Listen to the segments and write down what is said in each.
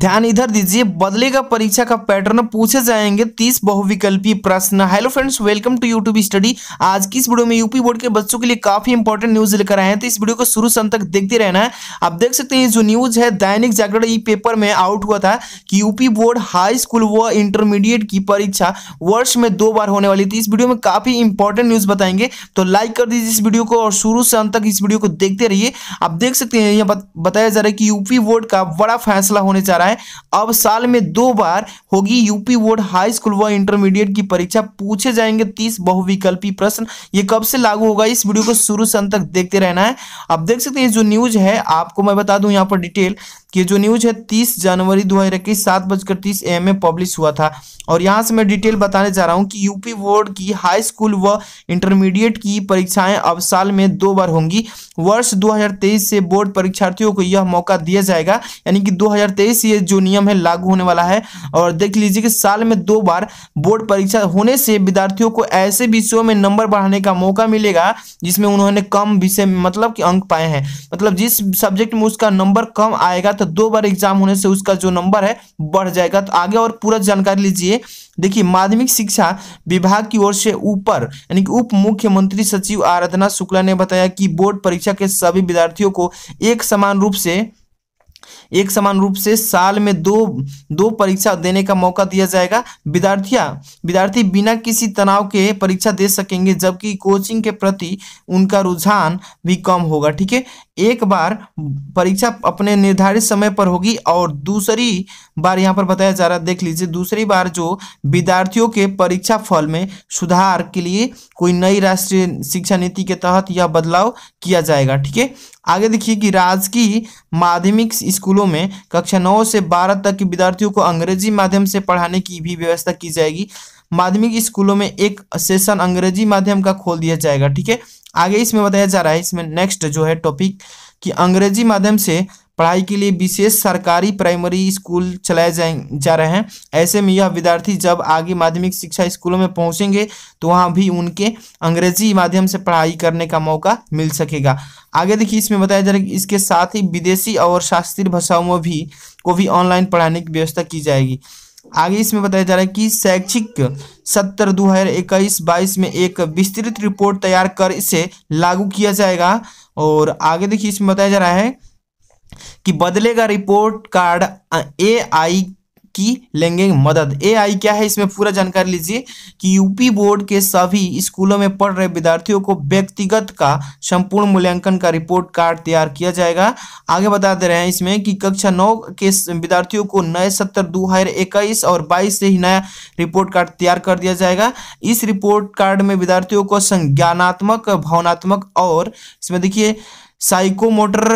ध्यान इधर दीजिए बदलेगा परीक्षा का पैटर्न पूछे जाएंगे तीस बहुविकल्पी प्रश्न hello friends welcome to YouTube study आज की इस वीडियो में यूपी बोर्ड के बच्चों के लिए काफी इंपॉर्टेंट न्यूज लेकर आए हैं तो इस वीडियो को शुरू से अंत तक देखते रहना है आप देख सकते हैं जो न्यूज है दैनिक जागरण ई पेपर में आउट हुआ था कि यूपी बोर्ड हाई स्कूल व इंटरमीडिएट की परीक्षा वर्ष में दो बार होने वाली थी इस वीडियो में काफी इंपॉर्टेंट न्यूज बताएंगे तो लाइक कर दीजिए इस वीडियो को और शुरू से अंत तक इस वीडियो को देखते रहिए आप देख सकते हैं यहाँ बताया जा रहा है कि यूपी बोर्ड का बड़ा फैसला होने जा रहा है है अब साल में दो बार होगी यूपी बोर्ड हाई स्कूल व इंटरमीडिएट की परीक्षा पूछे जाएंगे तीस बहुविकल्पी प्रश्न ये कब से लागू होगा इस वीडियो को शुरू से अंत तक देखते रहना है आप देख सकते हैं जो न्यूज है आपको मैं बता दूं यहाँ पर डिटेल कि जो न्यूज है तीस जनवरी दो हजार इक्कीस सात बजकर तीस एम ए पब्लिश हुआ था और यहाँ से मैं डिटेल बताने जा रहा हूँ कि यूपी बोर्ड की हाई स्कूल व इंटरमीडिएट की परीक्षाएं अब साल में दो बार होंगी वर्ष 2023 से बोर्ड परीक्षार्थियों को यह मौका दिया जाएगा यानी कि 2023 ये जो नियम है लागू होने वाला है और देख लीजिए कि साल में दो बार बोर्ड परीक्षा होने से विद्यार्थियों को ऐसे विषयों में नंबर बढ़ाने का मौका मिलेगा जिसमें उन्होंने कम विषय मतलब कि अंक पाए हैं मतलब जिस सब्जेक्ट में उसका नंबर कम आएगा तो तो दो बार एग्जाम होने से उसका जो नंबर है बढ़ जाएगा तो आगे और पूरा जानकारी लीजिए देखिए माध्यमिक शिक्षा विभाग की ओर से ऊपर यानी कि उप मुख्यमंत्री सचिव आराधना शुक्ला ने बताया कि बोर्ड परीक्षा के सभी विद्यार्थियों को एक समान रूप से एक समान रूप से साल में दो दो परीक्षा देने का मौका दिया जाएगा विद्यार्थिया विद्यार्थी बिना किसी तनाव के परीक्षा दे सकेंगे जबकि कोचिंग के प्रति उनका रुझान भी कम होगा ठीक है एक बार परीक्षा अपने निर्धारित समय पर होगी और दूसरी बार यहाँ पर बताया जा रहा है देख लीजिए दूसरी बार जो विद्यार्थियों के परीक्षा फल में सुधार के लिए कोई नई राष्ट्रीय शिक्षा नीति के तहत यह बदलाव किया जाएगा ठीक है आगे देखिए कि राजकीय माध्यमिक स्कूलों में कक्षा नौ से बारह तक के विद्यार्थियों को अंग्रेजी माध्यम से पढ़ाने की भी व्यवस्था की जाएगी माध्यमिक स्कूलों में एक सेशन अंग्रेजी माध्यम का खोल दिया जाएगा ठीक है आगे इसमें बताया जा रहा है इसमें नेक्स्ट जो है टॉपिक कि अंग्रेजी माध्यम से पढ़ाई के लिए विशेष सरकारी प्राइमरी स्कूल चलाए जाए जा रहे हैं ऐसे में यह विद्यार्थी जब आगे माध्यमिक शिक्षा स्कूलों में पहुंचेंगे तो वहाँ भी उनके अंग्रेजी माध्यम से पढ़ाई करने का मौका मिल सकेगा आगे देखिए इसमें बताया जा रहा है इसके साथ ही विदेशी और शास्त्रीय भाषाओं में भी को भी ऑनलाइन पढ़ाने की व्यवस्था की जाएगी आगे इसमें बताया जा रहा है कि शैक्षिक सत्र दो हजार इक्कीस बाईस में एक विस्तृत रिपोर्ट तैयार कर इसे लागू किया जाएगा और आगे देखिए इसमें बताया जा रहा है कि बदलेगा रिपोर्ट कार्ड ए आई की लेंगे मदद एआई क्या है इसमें पूरा जानकारी लीजिए कि यूपी बोर्ड के सभी स्कूलों में पढ़ रहे विद्यार्थियों को व्यक्तिगत का संपूर्ण मूल्यांकन का रिपोर्ट कार्ड तैयार किया जाएगा आगे बता दे रहे हैं इसमें कि कक्षा नौ के विद्यार्थियों को नए सत्र दो हजार इक्कीस और बाईस से ही नया रिपोर्ट कार्ड तैयार कर दिया जाएगा इस रिपोर्ट कार्ड में विद्यार्थियों को संज्ञानात्मक भावनात्मक और इसमें देखिए साइकोमोटर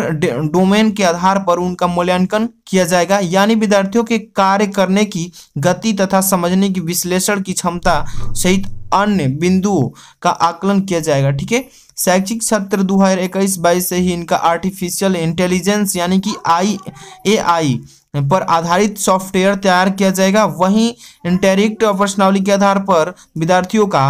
डोमेन के आधार पर उनका मूल्यांकन किया जाएगा यानी विद्यार्थियों के कार्य करने की गति तथा समझने की विश्लेषण की क्षमता सहित अन्य बिंदुओं का आकलन किया जाएगा ठीक है शैक्षिक सत्र दो हजार इक्कीस बाईस से ही इनका आर्टिफिशियल इंटेलिजेंस यानी कि आई ए आई पर आधारित सॉफ्टवेयर तैयार किया जाएगा वहीं इंटेरिक्ट प्रश्नावली के आधार पर विद्यार्थियों का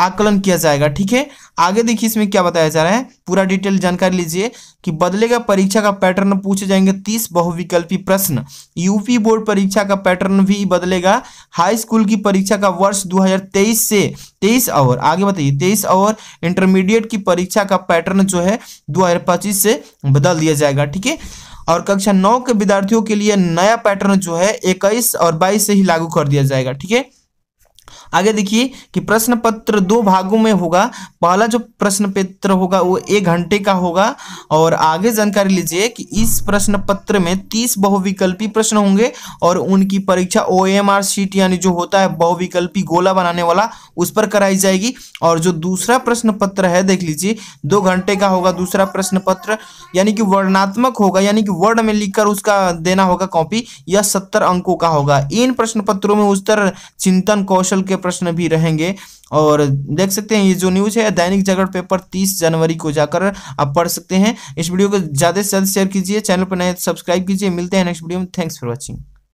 आकलन किया जाएगा ठीक है आगे देखिए इसमें क्या बताया जा रहा है पूरा डिटेल जानकारी लीजिए कि बदलेगा परीक्षा का पैटर्न पूछे जाएंगे तीस बहुविकल्पी प्रश्न यूपी बोर्ड परीक्षा का पैटर्न भी बदलेगा हाई स्कूल की परीक्षा का वर्ष 2023 से 23 और आगे बताइए 23 और इंटरमीडिएट की परीक्षा का पैटर्न जो है दो से बदल दिया जाएगा ठीक है और कक्षा नौ के विद्यार्थियों के लिए नया पैटर्न जो है इक्कीस और बाईस से ही लागू कर दिया जाएगा ठीक है आगे देखिए कि प्रश्न पत्र दो भागों में होगा पहला जो प्रश्न पत्र होगा वो एक घंटे का होगा और आगे जानकारी लीजिए कि इस प्रश्न पत्र में तीस बहुविकल्पी प्रश्न होंगे और उनकी परीक्षा ओ एम आर सीट यानी जो होता है बहुविकल्पी गोला बनाने वाला उस पर कराई जाएगी और जो दूसरा प्रश्न पत्र है देख लीजिए दो घंटे का होगा दूसरा प्रश्न पत्र यानी कि वर्णात्मक होगा यानी कि वर्ड में लिखकर उसका देना होगा कॉपी या सत्तर अंकों का होगा इन प्रश्न पत्रों में उत्तर चिंतन कौशल के प्रश्न भी रहेंगे और देख सकते हैं ये जो न्यूज़ है दैनिक जागरण पेपर 30 जनवरी को जाकर आप पढ़ सकते हैं इस वीडियो को ज़्यादा से ज़्यादा शेयर कीजिए चैनल पर नए सब्सक्राइब तो कीजिए मिलते हैं नेक्स्ट वीडियो में थैंक्स फॉर वॉचिंग